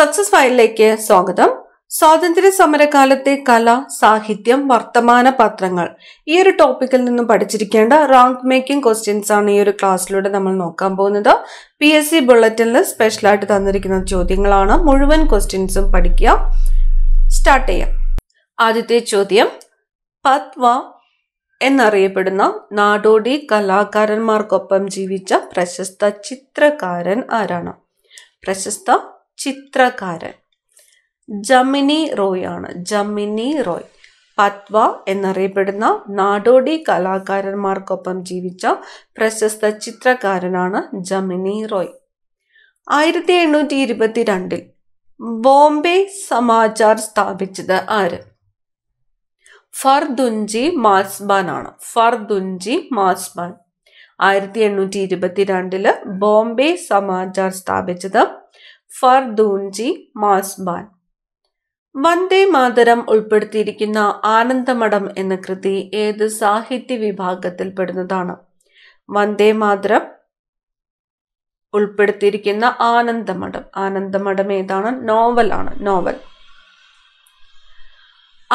success ഫയലിലേക്ക് സ്വാഗതം സ്വാതന്ത്ര്യ സമരകാലത്തെ കല സാഹിത്യം വർത്തമാന പത്രങ്ങൾ ഈ ഒരു ടോപ്പിക്കിൽ നിന്നും പഠിച്ചിരിക്കേണ്ട റാങ്ക് മേക്കിംഗ് ക്വസ്റ്റ്യൻസ് ആണ് ഈ ഒരു ക്ലാസ്സിലൂടെ നമ്മൾ നോക്കാൻ പോകുന്നത് പി എസ് സി ബുള്ളറ്റിനിൽ സ്പെഷ്യലായിട്ട് തന്നിരിക്കുന്ന ചോദ്യങ്ങളാണ് മുഴുവൻ ക്വസ്റ്റ്യൻസും പഠിക്കുക സ്റ്റാർട്ട് ചെയ്യാം ആദ്യത്തെ ചോദ്യം പത്വ എന്നറിയപ്പെടുന്ന നാടോടി കലാകാരന്മാർക്കൊപ്പം ജീവിച്ച പ്രശസ്ത ചിത്രകാരൻ ആരാണ് പ്രശസ്ത ചിത്രകാരൻ ജമിനി റോയ് ആണ് ജമിനി റോയ് പത്വ എന്നറിയപ്പെടുന്ന നാടോടി കലാകാരന്മാർക്കൊപ്പം ജീവിച്ച പ്രശസ്ത ചിത്രകാരനാണ് ജമിനി റോയ് ആയിരത്തി എണ്ണൂറ്റി ഇരുപത്തി രണ്ടിൽ ബോംബെ സമാചാർ സ്ഥാപിച്ചത് ആര് ഫർദുൻജി മാസ്ബാൻ ആണ് ഫർദുൻജി മാസ്ബാൻ ആയിരത്തി എണ്ണൂറ്റി ഇരുപത്തിരണ്ടില് ബോംബെ സമാചാർ സ്ഥാപിച്ചത് ഫർദൂൻജി മാസ്ബാൻ വന്ദേ മാതരം ഉൾപ്പെടുത്തിയിരിക്കുന്ന ആനന്ദമഠം എന്ന കൃതി ഏത് സാഹിത്യ വിഭാഗത്തിൽപ്പെടുന്നതാണ് വന്ദേ മാതരം ഉൾപ്പെടുത്തിയിരിക്കുന്ന ആനന്ദമഠം ആനന്ദമഠം ഏതാണ് നോവലാണ് നോവൽ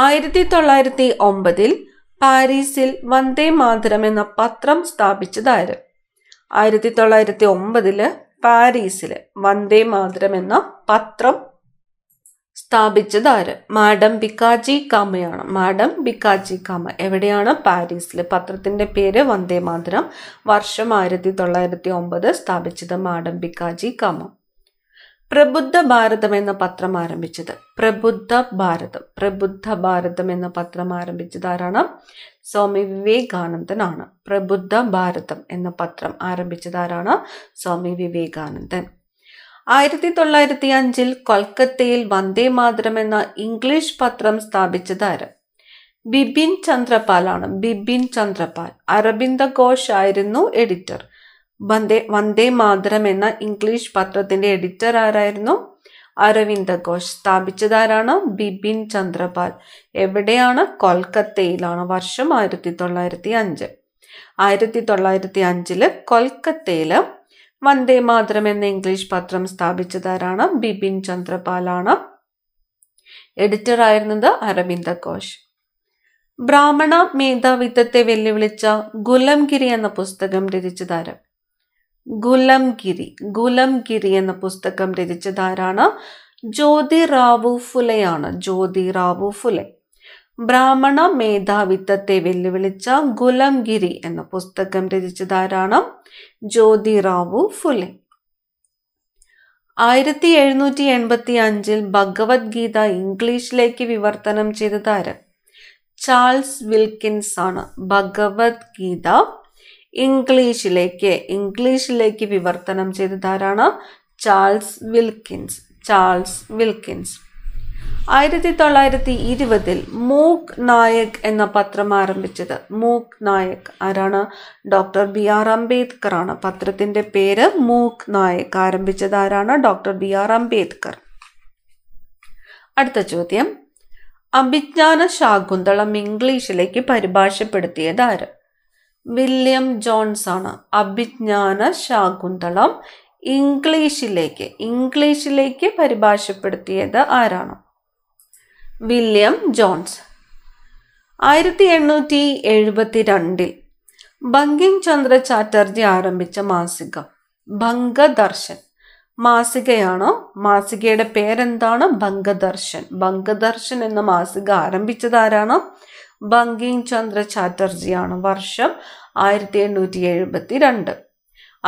ആയിരത്തി തൊള്ളായിരത്തി ഒമ്പതിൽ പാരീസിൽ വന്ദേ മാതരം എന്ന പത്രം സ്ഥാപിച്ചതായിരുന്നു ആയിരത്തി തൊള്ളായിരത്തി ഒമ്പതില് പാരീസിൽ വന്ദേ മാതരം എന്ന പത്രം സ്ഥാപിച്ചത് ആര് മാഡം ബിക്കാജി കാമയാണ് മാഡം ബിക്കാജി കാമ എവിടെയാണ് പാരീസിൽ പത്രത്തിൻ്റെ പേര് വന്ദേ മാതരം വർഷം ആയിരത്തി തൊള്ളായിരത്തി ഒമ്പത് സ്ഥാപിച്ചത് മാഡം ബിക്കാജി കാമ പ്രബുദ്ധ ഭാരതം എന്ന പത്രം ആരംഭിച്ചത് പ്രബുദ്ധ ഭാരതം പ്രബുദ്ധ ഭാരതം എന്ന പത്രം ആരംഭിച്ചത് ആരാണ് സ്വാമി വിവേകാനന്ദനാണ് പ്രബുദ്ധ ഭാരതം എന്ന പത്രം ആരംഭിച്ചത് ആരാണ് സ്വാമി വിവേകാനന്ദൻ ആയിരത്തി തൊള്ളായിരത്തി അഞ്ചിൽ കൊൽക്കത്തയിൽ വന്ദേ മാതരം എന്ന ഇംഗ്ലീഷ് പത്രം സ്ഥാപിച്ചത് ആര് ബിബിൻ ചന്ദ്രപാൽ ബിബിൻ ചന്ദ്രപാൽ അരബിന്ദ ഘോഷ് ആയിരുന്നു എഡിറ്റർ വന്ദേ വന്ദേ മാതരം എന്ന ഇംഗ്ലീഷ് പത്രത്തിൻ്റെ എഡിറ്റർ ആരായിരുന്നു അരവിന്ദ ഘോഷ് സ്ഥാപിച്ചതാരാണ് ബിപിൻ ചന്ദ്രപാൽ എവിടെയാണ് കൊൽക്കത്തയിലാണ് വർഷം ആയിരത്തി തൊള്ളായിരത്തി അഞ്ച് ആയിരത്തി തൊള്ളായിരത്തി അഞ്ചില് കൊൽക്കത്തയിൽ വന്ദേ മാതരം എന്ന ഇംഗ്ലീഷ് പത്രം സ്ഥാപിച്ചതാരാണ് ബിപിൻ ചന്ദ്രപാലാണ് എഡിറ്റർ ആയിരുന്നത് അരവിന്ദ ഘോഷ് ബ്രാഹ്മണ മേധാവിത്വത്തെ വെല്ലുവിളിച്ച ഗുലംഗിരി എന്ന പുസ്തകം രചിച്ചതാരം ഗുലംഗിരി ഗുലംഗിരി എന്ന പുസ്തകം രചിച്ചതാരാണ് ജ്യോതി റാവു ഫുലെയാണ് ജ്യോതി റാവു ഫുലെ ബ്രാഹ്മണ മേധാവിത്വത്തെ വെല്ലുവിളിച്ച ഗുലംഗിരി എന്ന പുസ്തകം രചിച്ചതാരാണ് ജ്യോതി റാവു ഫുലെ ആയിരത്തി എഴുന്നൂറ്റി എൺപത്തി അഞ്ചിൽ ഭഗവത്ഗീത ഇംഗ്ലീഷിലേക്ക് വിവർത്തനം ചെയ്തതാര് ചാൾസ് വിൽക്കിൻസ് ആണ് ഭഗവത്ഗീത ഇംഗ്ലീഷിലേക്ക് ഇംഗ്ലീഷിലേക്ക് വിവർത്തനം ചെയ്തതാരാണ് ചാൾസ് വിൽക്കിൻസ് ചാൾസ് വിൽക്കിൻസ് ആയിരത്തി തൊള്ളായിരത്തി ഇരുപതിൽ മൂക് നായക് എന്ന പത്രം ആരംഭിച്ചത് മൂക് നായക് ആരാണ് ഡോക്ടർ ബി ആർ അംബേദ്കർ ആണ് പത്രത്തിൻ്റെ പേര് മൂക് നായക് ആരംഭിച്ചത് ആരാണ് ഡോക്ടർ ബി ആർ അംബേദ്കർ അടുത്ത ചോദ്യം അഭിജ്ഞാന ശാകുന്തളം ഇംഗ്ലീഷിലേക്ക് പരിഭാഷപ്പെടുത്തിയത് ആര് വില്യം ജോൺസ് ആണ് അഭിജ്ഞാന ശാകുന്തളം ഇംഗ്ലീഷിലേക്ക് ഇംഗ്ലീഷിലേക്ക് പരിഭാഷപ്പെടുത്തിയത് ആരാണ് വില്യം ജോൺസ് ആയിരത്തി എണ്ണൂറ്റി എഴുപത്തി രണ്ടിൽ ബങ്കിം ചന്ദ്ര ചാറ്റർജി ആരംഭിച്ച മാസിക ബംഗദർശൻ മാസികയാണോ മാസികയുടെ പേരെന്താണ് ബംഗദർശൻ ബംഗദർശൻ എന്ന മാസിക ആരംഭിച്ചത് ആരാണ് ബങ്കിം ചന്ദ്ര ചാറ്റർജിയാണ് വർഷം ആയിരത്തി എണ്ണൂറ്റി എഴുപത്തി രണ്ട്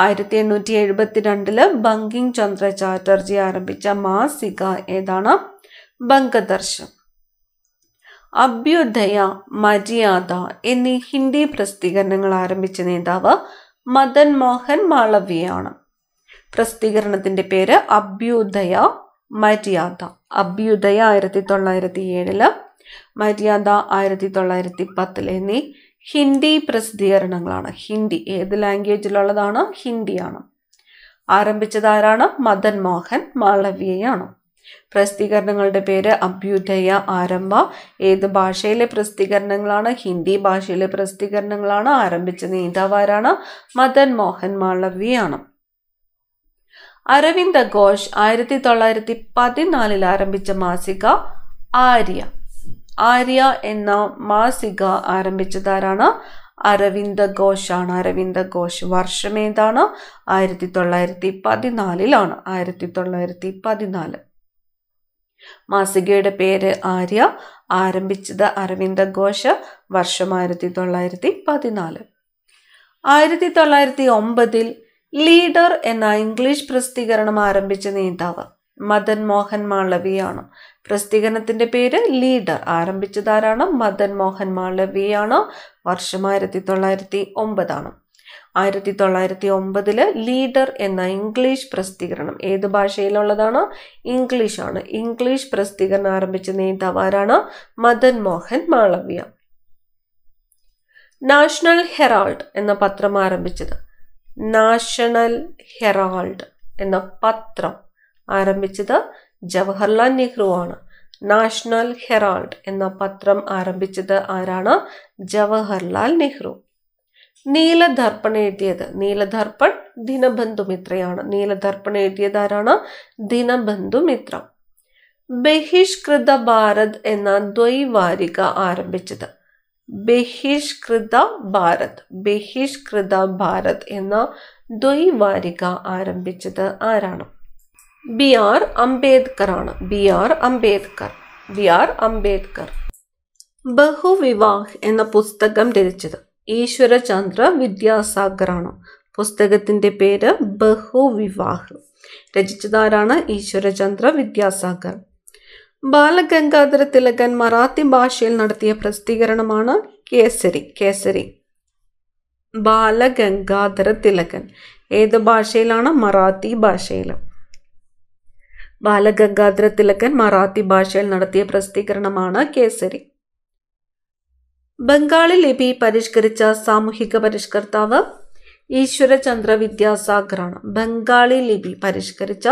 ആയിരത്തി എണ്ണൂറ്റി എഴുപത്തി രണ്ടില് ബങ്കിം ചന്ദ്ര ചാറ്റർജി ആരംഭിച്ച മാസിക ഏതാണ് ബംഗദർശൻ അഭ്യുദയ മര്യാദ എന്നീ ഹിന്ദി പ്രസിദ്ധീകരണങ്ങൾ ആരംഭിച്ച നേതാവ് മദൻ മോഹൻ മാളവിയാണ് പ്രസിദ്ധീകരണത്തിൻ്റെ പേര് അഭ്യുദയ മര്യാദ അഭ്യുദയ ആയിരത്തി തൊള്ളായിരത്തി ഏഴില് മര്യാദ ആയിരത്തി തൊള്ളായിരത്തി പത്തിൽ എന്നീ ഹിന്ദി പ്രസിദ്ധീകരണങ്ങളാണ് ഹിന്ദി ഏത് ലാംഗ്വേജിലുള്ളതാണ് ഹിന്ദിയാണ് ആരംഭിച്ചത് ആരാണ് മദൻ മോഹൻ മാളവ്യയാണ് പ്രസിദ്ധീകരണങ്ങളുടെ പേര് അഭ്യുദയ ആരംഭ ഏത് ഭാഷയിലെ പ്രസിദ്ധീകരണങ്ങളാണ് ഹിന്ദി ഭാഷയിലെ പ്രസിദ്ധീകരണങ്ങളാണ് ആരംഭിച്ച നേതാവ് ആരാണ് മദൻ മോഹൻ മാളവ്യയാണ് അരവിന്ദ ഘോഷ് ആയിരത്തി തൊള്ളായിരത്തി പതിനാലിൽ ആരംഭിച്ച മാസിക ആര്യ ആര്യ എന്ന മാസിക ആരംഭിച്ചതാരാണ് അരവിന്ദ ഘോഷാണ് അരവിന്ദ ഘോഷ് വർഷം ഏതാണ് ആയിരത്തി തൊള്ളായിരത്തി പതിനാലിലാണ് ആയിരത്തി തൊള്ളായിരത്തി പതിനാല് മാസികയുടെ പേര് ആര്യ ആരംഭിച്ചത് അരവിന്ദ ഘോഷ് വർഷം ആയിരത്തി തൊള്ളായിരത്തി പതിനാല് ആയിരത്തി തൊള്ളായിരത്തി ഒമ്പതിൽ ലീഡർ എന്ന ഇംഗ്ലീഷ് പ്രസിദ്ധീകരണം ആരംഭിച്ച നേതാവ് മദൻ മോഹൻ മാളവിയാണ് പ്രസിദ്ധീകരണത്തിൻ്റെ പേര് ലീഡർ ആരംഭിച്ചതാരാണ് മദൻ മോഹൻ മാളവിയാണ് വർഷം ആയിരത്തി തൊള്ളായിരത്തി ഒമ്പതാണ് ആയിരത്തി തൊള്ളായിരത്തി ഒമ്പതിൽ ലീഡർ എന്ന ഇംഗ്ലീഷ് പ്രസിദ്ധീകരണം ഏത് ഭാഷയിലുള്ളതാണ് ഇംഗ്ലീഷാണ് ഇംഗ്ലീഷ് പ്രസിദ്ധീകരണം ആരംഭിച്ച നേതാവ് ആരാണ് മദൻ മോഹൻ മാളവ്യ നാഷണൽ ഹെറാൾഡ് എന്ന പത്രം ആരംഭിച്ചത് നാഷണൽ ഹെറാൾഡ് എന്ന പത്രം ആരംഭിച്ചത് ജവഹർലാൽ നെഹ്റു ആണ് നാഷണൽ ഹെറാൾഡ് എന്ന പത്രം ആരംഭിച്ചത് ആരാണ് ജവഹർലാൽ നെഹ്റു നീലദർപ്പൺ എഴുതിയത് നീലദർപ്പൺ ദിനബന്ധു മിത്രയാണ് നീലദർപ്പൺ എഴുതിയത് ആരാണ് ദിനബന്ധു മിത്ര ബഹിഷ്കൃത ഭാരത് എന്ന ദ്വൈവാരിക ആരംഭിച്ചത് ബഹിഷ്കൃത ഭാരത് ബഹിഷ്കൃത ഭാരത് എന്ന ദ്വൈവാരിക ആരംഭിച്ചത് ആരാണ് ബി ആർ അംബേദ്കർ ആണ് B R Ambedkar B R Ambedkar Bahuvivah എന്ന പുസ്തകം രചിച്ചത് ഈശ്വരചന്ദ്ര വിദ്യാസാഗർ ആണ് പുസ്തകത്തിൻ്റെ പേര് ബഹുവിവാഹ് രചിച്ചതാരാണ് ഈശ്വരചന്ദ്ര വിദ്യാസാഗർ ബാലഗംഗാധര തിലകൻ മറാത്തി ഭാഷയിൽ നടത്തിയ പ്രസിദ്ധീകരണമാണ് കേസരി കേസരി ബാലഗംഗാധര തിലകൻ ഏത് ഭാഷയിലാണ് മറാത്തി ഭാഷയിൽ ബാലഗംഗാധര തിലകൻ മറാത്തി ഭാഷയിൽ നടത്തിയ പ്രസിദ്ധീകരണമാണ് കേസരി ബംഗാളി ലിപി പരിഷ്കരിച്ച സാമൂഹിക പരിഷ്കർത്താവ് ഈശ്വരചന്ദ്ര വിദ്യാസാഗറാണ് ബംഗാളി ലിപി പരിഷ്കരിച്ച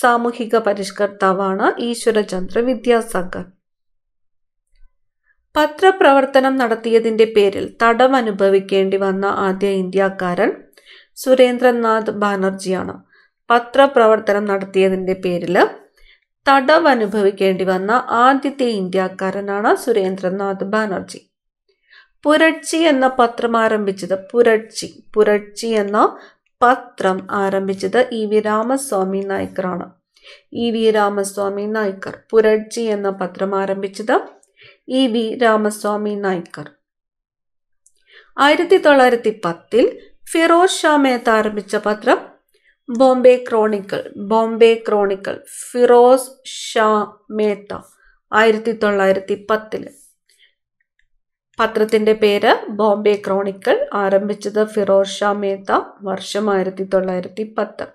സാമൂഹിക പരിഷ്കർത്താവാണ് ഈശ്വരചന്ദ്ര വിദ്യാസാഗർ പത്രപ്രവർത്തനം നടത്തിയതിൻ്റെ പേരിൽ തടം അനുഭവിക്കേണ്ടി വന്ന ആദ്യ ഇന്ത്യക്കാരൻ സുരേന്ദ്രനാഥ് ബാനർജിയാണ് പത്രപ്രവർത്തനം നടത്തിയതിൻ്റെ പേരിൽ അനുഭവിക്കേണ്ടി വന്ന ആദ്യത്തെ ഇന്ത്യക്കാരനാണ് സുരേന്ദ്രനാഥ് ബാനർജി പുരട്ചി എന്ന പത്രം ആരംഭിച്ചത് പുരട്ചി പുരട്ചി എന്ന പത്രം ആരംഭിച്ചത് ഇ വി രാമസ്വാമി നായ്ക്കറാണ് ഇ വി രാമസ്വാമി നായ്ക്കർ പുരട്ചി എന്ന പത്രം ആരംഭിച്ചത് ഇ വി രാമസ്വാമി നായ്ക്കർ ആയിരത്തി തൊള്ളായിരത്തി പത്തിൽ ഫിറോസ് ഷാ മേത്ത ആരംഭിച്ച പത്രം ബോംബെ ക്രോണിക്കിൾ ബോംബെ ക്രോണിക്കിൾ ഫിറോസ് ഷാ മേത്ത ആയിരത്തി തൊള്ളായിരത്തി പത്തിൽ പത്രത്തിൻ്റെ പേര് ബോംബെ ക്രോണിക്കിൾ ആരംഭിച്ചത് ഫിറോസ് ഷാ മേത്ത വർഷം ആയിരത്തി തൊള്ളായിരത്തി പത്ത്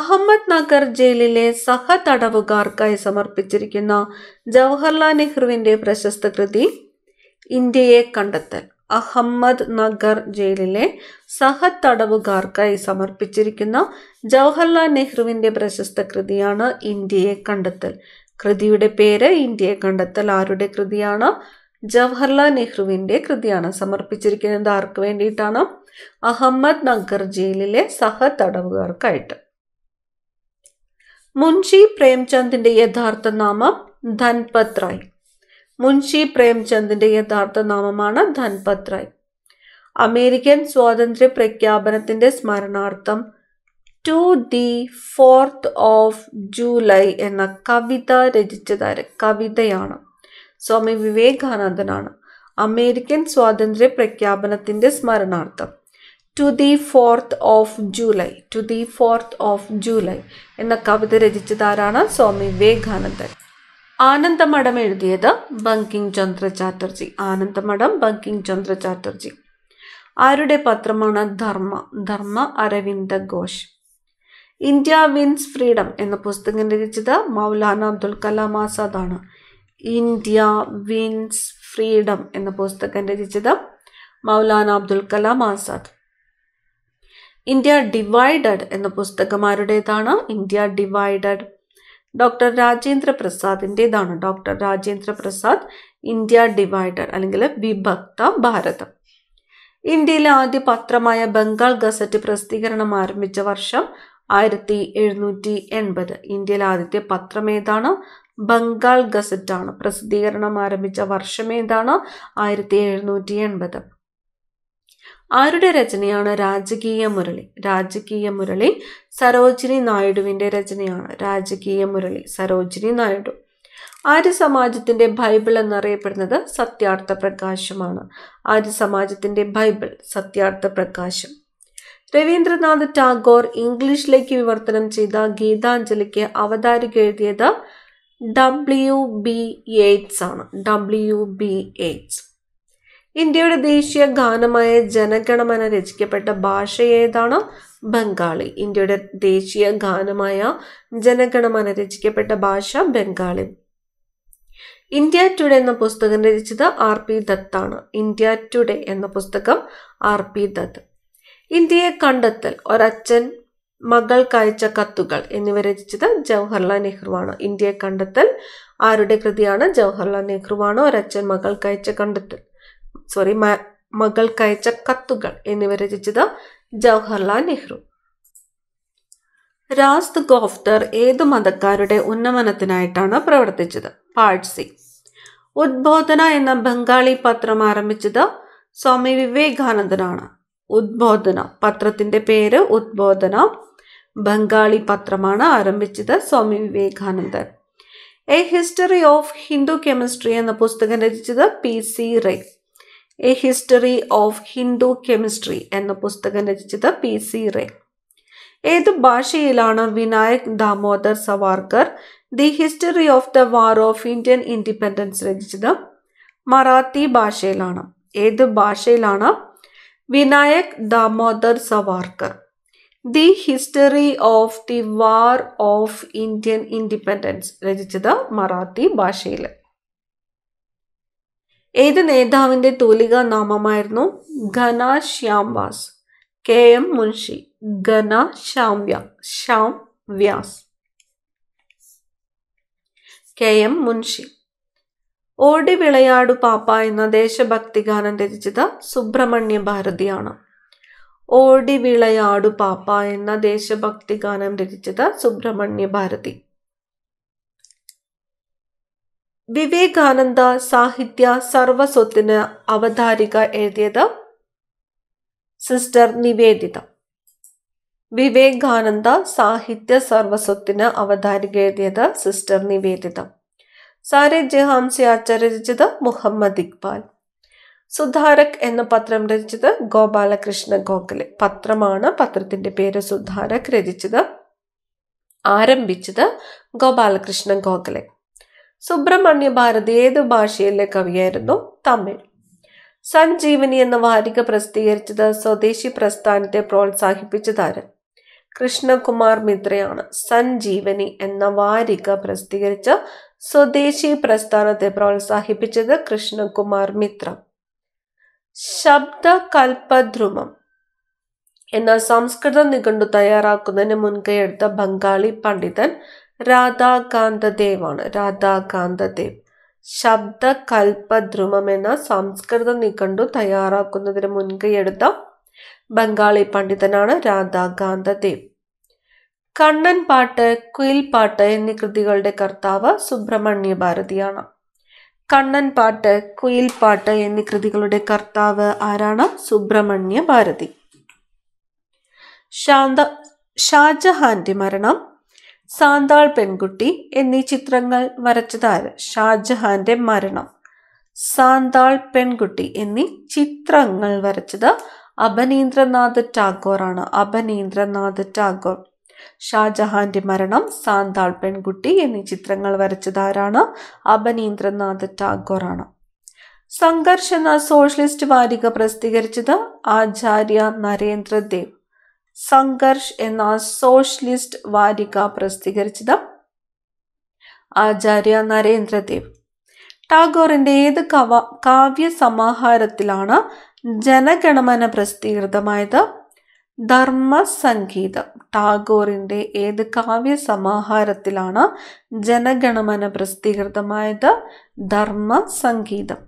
അഹമ്മദ് നഗർ ജയിലിലെ സഹതടവുകാർക്കായി സമർപ്പിച്ചിരിക്കുന്ന ജവഹർലാൽ നെഹ്റുവിൻ്റെ പ്രശസ്ത കൃതി ഇന്ത്യയെ കണ്ടെത്തൽ അഹമ്മദ് നഗർ ജയിലിലെ സഹതടവുകാർക്കായി സമർപ്പിച്ചിരിക്കുന്ന ജവഹർലാൽ നെഹ്റുവിൻ്റെ പ്രശസ്ത കൃതിയാണ് ഇന്ത്യയെ കണ്ടെത്തൽ കൃതിയുടെ പേര് ഇന്ത്യയെ കണ്ടെത്തൽ ആരുടെ കൃതിയാണ് ജവഹർലാൽ നെഹ്റുവിൻ്റെ കൃതിയാണ് സമർപ്പിച്ചിരിക്കുന്നത് ആർക്ക് വേണ്ടിയിട്ടാണ് അഹമ്മദ് നഗർ ജയിലിലെ സഹതടവുകാർക്കായിട്ട് മുൻഷി പ്രേംചന്ദിന്റെ യഥാർത്ഥ നാമം ധൻപത് റായ് മുൻഷി പ്രേംചന്ദിന്റെ യഥാർത്ഥ നാമമാണ് ധൻപത് റായ് അമേരിക്കൻ സ്വാതന്ത്ര്യ പ്രഖ്യാപനത്തിന്റെ സ്മരണാർത്ഥം to the fourth of July എന്ന കവിത രചിച്ചതാര് കവിതയാണ് സ്വാമി വിവേകാനന്ദനാണ് അമേരിക്കൻ സ്വാതന്ത്ര്യ പ്രഖ്യാപനത്തിന്റെ സ്മരണാർത്ഥം to the fourth of July to the fourth of July എന്ന കവിത രചിച്ചതാരാണ് സ്വാമി വിവേകാനന്ദൻ ആനന്ദമഠം എഴുതിയത് ബങ്കിങ് ചന്ദ്ര ചാറ്റർജി ആനന്ദമഠം ബങ്കിങ് ചന്ദ്ര ചാറ്റർജി ആരുടെ പത്രമാണ് Dharma Dharma Aravinda Ghosh India wins freedom എന്ന പുസ്തകം രചിച്ചത് മൗലാന അബ്ദുൽ കലാം ആസാദ് ആണ് ഇന്ത്യ വിൻസ് ഫ്രീഡം എന്ന പുസ്തകം രചിച്ചത് മൗലാന അബ്ദുൽ കലാം ആസാദ് ഇന്ത്യ ഡിവൈഡഡ് എന്ന പുസ്തകം ആരുടേതാണ് ഇന്ത്യ ഡിവൈഡഡ് ഡോക്ടർ രാജേന്ദ്ര പ്രസാദിൻ്റെതാണ് doctor Rajendra Prasad India divider അല്ലെങ്കിൽ വിഭക്ത ഭാരതം ഇന്ത്യയിലെ ആദ്യ പത്രമായ ബംഗാൾ ഗസറ്റ് പ്രസിദ്ധീകരണം ആരംഭിച്ച വർഷം ആയിരത്തി എഴുന്നൂറ്റി എൺപത് ഇന്ത്യയിലെ ആദ്യത്തെ പത്രം ഏതാണ് ബംഗാൾ ഗസറ്റാണ് പ്രസിദ്ധീകരണം ആരംഭിച്ച വർഷം ഏതാണ് ആയിരത്തി എഴുന്നൂറ്റി എൺപത് ആരുടെ രചനയാണ് രാജകീയ മുരളി രാജകീയ മുരളി സരോജിനി നായിഡുവിൻ്റെ രചനയാണ് രാജകീയ മുരളി സരോജിനി നായിഡു ആര്യ സമാജത്തിൻ്റെ ബൈബിൾ എന്നറിയപ്പെടുന്നത് സത്യാർത്ഥ പ്രകാശമാണ് ആര്യ സമാജത്തിൻ്റെ ബൈബിൾ സത്യാർത്ഥ പ്രകാശം രവീന്ദ്രനാഥ് ടാഗോർ ഇംഗ്ലീഷിലേക്ക് വിവർത്തനം ചെയ്ത ഗീതാഞ്ജലിക്ക് അവതാരിക എഴുതിയത് ഡബ്ല്യു ബി എയ്റ്റ്സ് ആണ് ഡബ്ല്യു ബി എയ്റ്റ്സ് ഇന്ത്യയുടെ ദേശീയ ഗാനമായ ജനഗണമന രചിക്കപ്പെട്ട ഭാഷ ഏതാണ് ബംഗാളി ഇന്ത്യയുടെ ദേശീയ ഗാനമായ ജനഗണമന രചിക്കപ്പെട്ട ഭാഷ ബംഗാളി ഇന്ത്യ ടുഡേ എന്ന പുസ്തകം രചിച്ചത് ആർ പി ദത്താണ് ഇന്ത്യ ടുഡേ എന്ന പുസ്തകം ആർ പി ദത്ത് ഇന്ത്യയെ കണ്ടെത്തൽ ഒരച്ഛൻ മകൾക്കയച്ച കത്തുകൾ എന്നിവ രചിച്ചത് ജവഹർലാൽ നെഹ്റുവാണ് ഇന്ത്യയെ കണ്ടെത്തൽ ആരുടെ കൃതിയാണ് ജവഹർലാൽ നെഹ്റുവാണ് ഒരച്ഛൻ മകൾക്കയച്ച കണ്ടെത്തൽ സോറി മകൾക്കയച്ച കത്തുകൾ എന്നിവ രചിച്ചത് ജവഹർലാൽ നെഹ്റു രാസ് ഗോഫ്റ്റർ ഏതു മതക്കാരുടെ ഉന്നമനത്തിനായിട്ടാണ് പ്രവർത്തിച്ചത് പാഴ്സി ഉദ്ബോധന എന്ന ബംഗാളി പത്രം ആരംഭിച്ചത് സ്വാമി വിവേകാനന്ദനാണ് ഉദ്ബോധന പത്രത്തിന്റെ പേര് ഉദ്ബോധന ബംഗാളി പത്രമാണ് ആരംഭിച്ചത് Swami Vivekanandan a history of Hindu chemistry എന്ന പുസ്തകം രചിച്ചത് P C Ray a history of Hindu chemistry എന്ന പുസ്തകം രചിച്ചത് പി സി റേ ഏത് ഭാഷയിലാണ് Vinayak Damodar Savarkar the history of the war of Indian independence രചിച്ചത് മറാത്തി ഭാഷയിലാണ് ഏത് ഭാഷയിലാണ് Vinayak Damodar Savarkar the history of the war of Indian independence രചിച്ചത് മറാത്തി ഭാഷയിൽ ഏത് നേതാവിൻ്റെ തൂലികാ നാമമായിരുന്നു ഘന ശ്യാം വാസ് കെ എം മുൻഷി ഘന ശ്യാം വ്യാ ശ്യാം വ്യാസ് കെ എം മുൻഷി ഓടി വിളയാടു പാപ്പ എന്ന ദേശഭക്തി ഗാനം രചിച്ചത് സുബ്രഹ്മണ്യ ഭാരതിയാണ് ഓടി വിളയാടു പാപ്പ എന്ന ദേശഭക്തി ഗാനം രചിച്ചത് സുബ്രഹ്മണ്യ ഭാരതി വിവേകാനന്ദ സാഹിത്യ സർവസ്വത്തിന് അവതാരിക എഴുതിയത് സിസ്റ്റർ നിവേദിത വിവേകാനന്ദ സാഹിത്യ സർവസ്വത്തിന് അവതാരിക എഴുതിയത് സിസ്റ്റർ നിവേദിത സാരെ ജഹാംസെ ആചരിച്ചത് മുഹമ്മദ് ഇക്ബാൽ സുധാരക് എന്ന പത്രം രചിച്ചത് ഗോപാലകൃഷ്ണ ഗോഖലെ പത്രമാണ് പത്രത്തിന്റെ പേര് സുധാരക് രചിച്ചത് ആരംഭിച്ചത് ഗോപാലകൃഷ്ണ ഗോഖലെ സുബ്രഹ്മണ്യ ഭാരതി ഏത് ഭാഷയിലെ കവിയായിരുന്നു തമിഴ് സഞ്ജീവനി എന്ന വാരിക പ്രസിദ്ധീകരിച്ചത് സ്വദേശി പ്രസ്ഥാനത്തെ പ്രോത്സാഹിപ്പിച്ചതാര് കൃഷ്ണകുമാർ മിത്രയാണ് സഞ്ജീവനി എന്ന വാരിക പ്രസിദ്ധീകരിച്ച സ്വദേശി പ്രസ്ഥാനത്തെ പ്രോത്സാഹിപ്പിച്ചത് കൃഷ്ണകുമാർ മിത്ര ശബ്ദ കൽപദ്രുമം എന്ന സംസ്കൃത നിഘണ്ടു തയ്യാറാക്കുന്നതിന് മുൻകൈയെടുത്ത ബംഗാളി പണ്ഡിതൻ രാധാകാന്തദേവാണ് രാധാകാന്തദേവ് ശബ്ദ കൽപദ്രുമം എന്ന സംസ്കൃത നിഘണ്ടു തയ്യാറാക്കുന്നതിന് മുൻകൈയെടുത്ത ബംഗാളി പണ്ഡിതനാണ് രാധാകാന്തദേവ് കണ്ണൻ പാട്ട് പാട്ട് എന്നീ കൃതികളുടെ കർത്താവ് സുബ്രഹ്മണ്യ ഭാരതിയാണ് കണ്ണൻ പാട്ട് പാട്ട് എന്നീ കൃതികളുടെ കർത്താവ് ആരാണ് സുബ്രഹ്മണ്യ ഭാരതി ശാന്ത ഷാജഹാന്റെ മരണം സാന്താൾ പെൺകുട്ടി എന്നീ ചിത്രങ്ങൾ വരച്ചതാര് ഷാജഹാന്റെ മരണം സാന്താൾ പെൺകുട്ടി എന്നീ ചിത്രങ്ങൾ വരച്ചത് അപനീന്ദ്രനാഥ് ടാഗോറാണ് അപനീന്ദ്രനാഥ് ടാഗോർ ഷാജഹാന്റെ മരണം സാന്താൾ പെൺകുട്ടി എന്നീ ചിത്രങ്ങൾ വരച്ചതാരാണ് അപനീന്ദ്രനാഥ് ടാഗോറാണ് സംഘർഷ സോഷ്യലിസ്റ്റ് വാരിക പ്രസിദ്ധീകരിച്ചത് ആചാര്യ നരേന്ദ്രദേവ് സംഘർഷ് എന്ന സോഷ്യലിസ്റ്റ് വാരിക പ്രസിദ്ധീകരിച്ചത് ആചാര്യ നരേന്ദ്രദേവ് ടാഗോറിന്റെ ഏത് കവ കാവ്യ സമാഹാരത്തിലാണ് ജനഗണമന പ്രസിദ്ധീകൃതമായത് ധർമ്മ സംഗീതം ടാഗോറിന്റെ ഏത് കാവ്യ സമാഹാരത്തിലാണ് ജനഗണമന പ്രസിദ്ധീകൃതമായത് ധർമ്മ സംഗീതം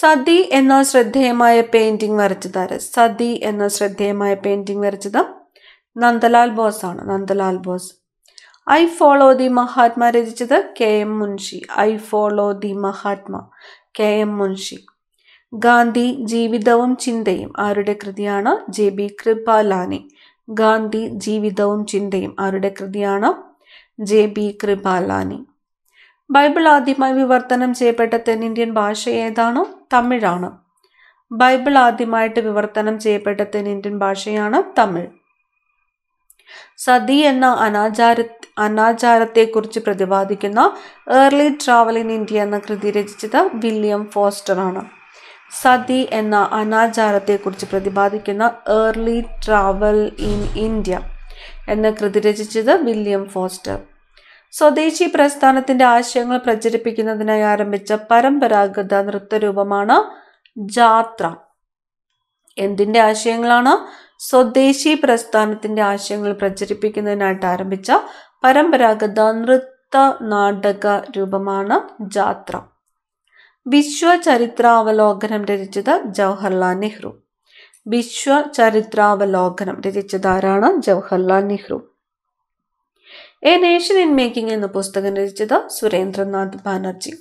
സതി എന്ന ശ്രദ്ധേയമായ പെയിന്റിംഗ് വരച്ചതാര് സതി എന്ന ശ്രദ്ധേയമായ പെയിന്റിംഗ് വരച്ചത് നന്ദലാൽ ബോസ് ആണ് Nandalal Bose I follow the Mahatma രചിച്ചത് K M Munshi I follow the Mahatma K M Munshi Gandhi ജീവിതവും ചിന്തയും ആരുടെ കൃതിയാണ് ജെ ബി കൃപാലാനി ഗാന്ധി ജീവിതവും ചിന്തയും ആരുടെ കൃതിയാണ് ജെ ബി കൃപാലാനി ബൈബിൾ ആദ്യമായി വിവർത്തനം ചെയ്യപ്പെട്ട തെന്നിന്ത്യൻ ഭാഷ ഏതാണ് തമിഴാണ് ബൈബിൾ ആദ്യമായിട്ട് വിവർത്തനം ചെയ്യപ്പെട്ട തെന്നിന്ത്യൻ ഭാഷയാണ് തമിഴ് സതി എന്ന അനാചാര അനാചാരത്തെക്കുറിച്ച് പ്രതിപാദിക്കുന്ന ഏർലി ട്രാവൽ ഇൻ ഇന്ത്യ എന്ന കൃതി രചിച്ചത് വില്യം ഫോസ്റ്റർ ആണ് സതി എന്ന അനാചാരത്തെക്കുറിച്ച് പ്രതിപാദിക്കുന്ന ഏർലി ട്രാവൽ ഇൻ ഇന്ത്യ എന്ന കൃതി രചിച്ചത് വില്യം ഫോസ്റ്റർ സ്വദേശി പ്രസ്ഥാനത്തിന്റെ ആശയങ്ങൾ പ്രചരിപ്പിക്കുന്നതിനായി ആരംഭിച്ച പരമ്പരാഗത നൃത്തരൂപമാണ് ജാത്ര എന്തിൻ്റെ ആശയങ്ങളാണ് സ്വദേശി പ്രസ്ഥാനത്തിന്റെ ആശയങ്ങൾ പ്രചരിപ്പിക്കുന്നതിനായിട്ട് ആരംഭിച്ച പരമ്പരാഗത നൃത്ത നാടക രൂപമാണ് ജാത്ര ചരിത്രാവലോകനം രചിച്ചത് ജവഹർലാൽ നെഹ്റു ചരിത്രാവലോകനം രചിച്ചത് ആരാണ് Jawaharlal Nehru a nation in making എന്ന പുസ്തകം രചിച്ചത് Surendranath Banerjee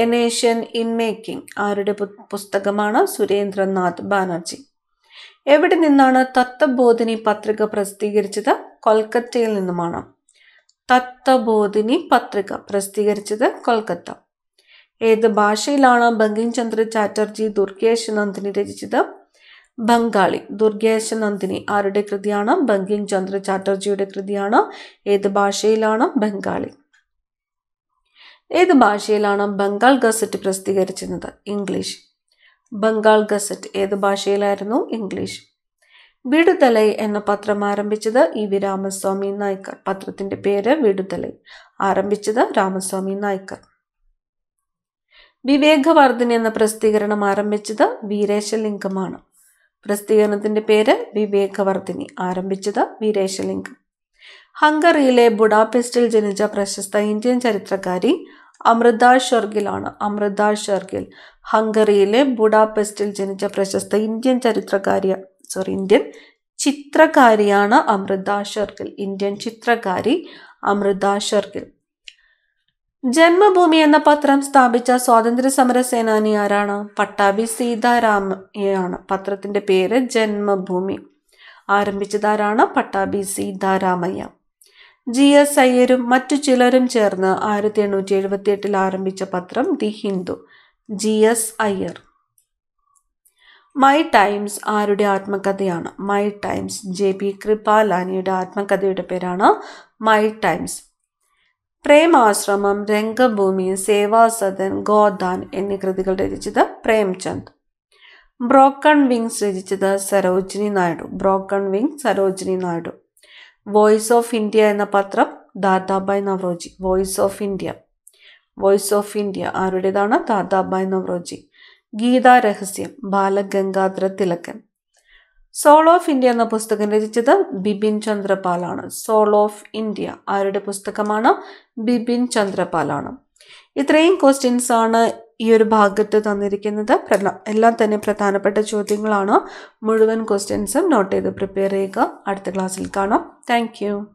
a nation in making ആരുടെ പുസ്തകമാണ് സുരേന്ദ്രനാഥ് ബാനർജി എവിടെ നിന്നാണ് തത്വബോധിനി പത്രിക പ്രസിദ്ധീകരിച്ചത് കൊൽക്കത്തയിൽ നിന്നുമാണ് തത്വബോധിനി പത്രിക പ്രസിദ്ധീകരിച്ചത് കൊൽക്കത്ത ഏത് ഭാഷയിലാണ് ബങ്കിം ചന്ദ്ര ചാറ്റർജി ദുർഗേഷ് നന്ദിനി രചിച്ചത് ബംഗാളി ദുർഗേശ നന്ദിനി ആരുടെ കൃതിയാണ് ബങ്കിം ചന്ദ്ര ചാറ്റർജിയുടെ കൃതിയാണ് ഏത് ഭാഷയിലാണ് ബംഗാളി ഏത് ഭാഷയിലാണ് ബംഗാൾ ഗസറ്റ് പ്രസിദ്ധീകരിച്ചിരുന്നത് ഇംഗ്ലീഷ് ബംഗാൾ ഗസറ്റ് ഏത് ഭാഷയിലായിരുന്നു ഇംഗ്ലീഷ് വിടുതലൈ എന്ന പത്രം ആരംഭിച്ചത് ഇ വി രാമസ്വാമി നായ്ക്കർ പത്രത്തിന്റെ പേര് വിടുതലൈ ആരംഭിച്ചത് രാമസ്വാമി നായ്ക്കർ വിവേകവർദ്ധൻ എന്ന പ്രസിദ്ധീകരണം ആരംഭിച്ചത് വീരേശലിംഗമാണ് പ്രസിദ്ധീകരണത്തിൻ്റെ പേര് വിവേകവർദ്ധിനി ആരംഭിച്ചത് വീരേശലിംഗം ഹംഗറിയിലെ ബുഡാപെസ്റ്റിൽ ജനിച്ച പ്രശസ്ത ഇന്ത്യൻ ചരിത്രകാരി അമൃത ആണ് അമൃത ഷെർഗിൽ ഹംഗറിയിലെ ബുഡാപെസ്റ്റിൽ ജനിച്ച പ്രശസ്ത ഇന്ത്യൻ ചരിത്രകാരി സോറി ഇന്ത്യൻ ചിത്രകാരിയാണ് അമൃത ഷെർഗിൽ ഇന്ത്യൻ ചിത്രകാരി അമൃത ഷെർഗിൽ ജന്മഭൂമി എന്ന പത്രം സ്ഥാപിച്ച സ്വാതന്ത്ര്യ സമര സേനാനി ആരാണ് പട്ടാഭി സീതാരാമയാണ് പത്രത്തിന്റെ പേര് ജന്മഭൂമി ആരംഭിച്ചതാരാണ് പട്ടാഭി സീതാരാമയ്യ ജി എസ് അയ്യരും മറ്റു ചിലരും ചേർന്ന് ആയിരത്തി എണ്ണൂറ്റി എഴുപത്തി എട്ടിൽ ആരംഭിച്ച പത്രം the Hindu G S Iyer my times ആരുടെ ആത്മകഥയാണ് മൈ ടൈംസ് ജെ പി കൃപാലാനിയുടെ ആത്മകഥയുടെ പേരാണ് മൈ ടൈംസ് പ്രേമാശ്രമം രംഗഭൂമി സേവാസദൻ ഗോദാൻ എന്നീ കൃതികൾ രചിച്ചത് പ്രേംചന്ദ് ബ്രോക്കൺ വിങ്സ് രചിച്ചത് Sarojini Naidu broken wing Sarojini Naidu voice of India എന്ന പത്രം Dadabhai Naoroji voice of India voice of India ആരുടേതാണ് Dadabhai Naoroji Gita Rahasyam Balagangadhara Tilakan soul of India എന്ന പുസ്തകം രചിച്ചത് ബിപിൻ ചന്ദ്രപാലാണ് സോൾ ഓഫ് ഇന്ത്യ ആരുടെ പുസ്തകമാണ് ബിപിൻ ചന്ദ്രപാലാണ് ഇത്രയും ക്വസ്റ്റ്യൻസ് ആണ് ഈ ഒരു ഭാഗത്ത് തന്നിരിക്കുന്നത് എല്ലാം തന്നെ പ്രധാനപ്പെട്ട ചോദ്യങ്ങളാണ് മുഴുവൻ ക്വസ്റ്റ്യൻസും നോട്ട് ചെയ്ത് പ്രിപ്പയർ ചെയ്യുക അടുത്ത ക്ലാസ്സിൽ കാണാം താങ്ക്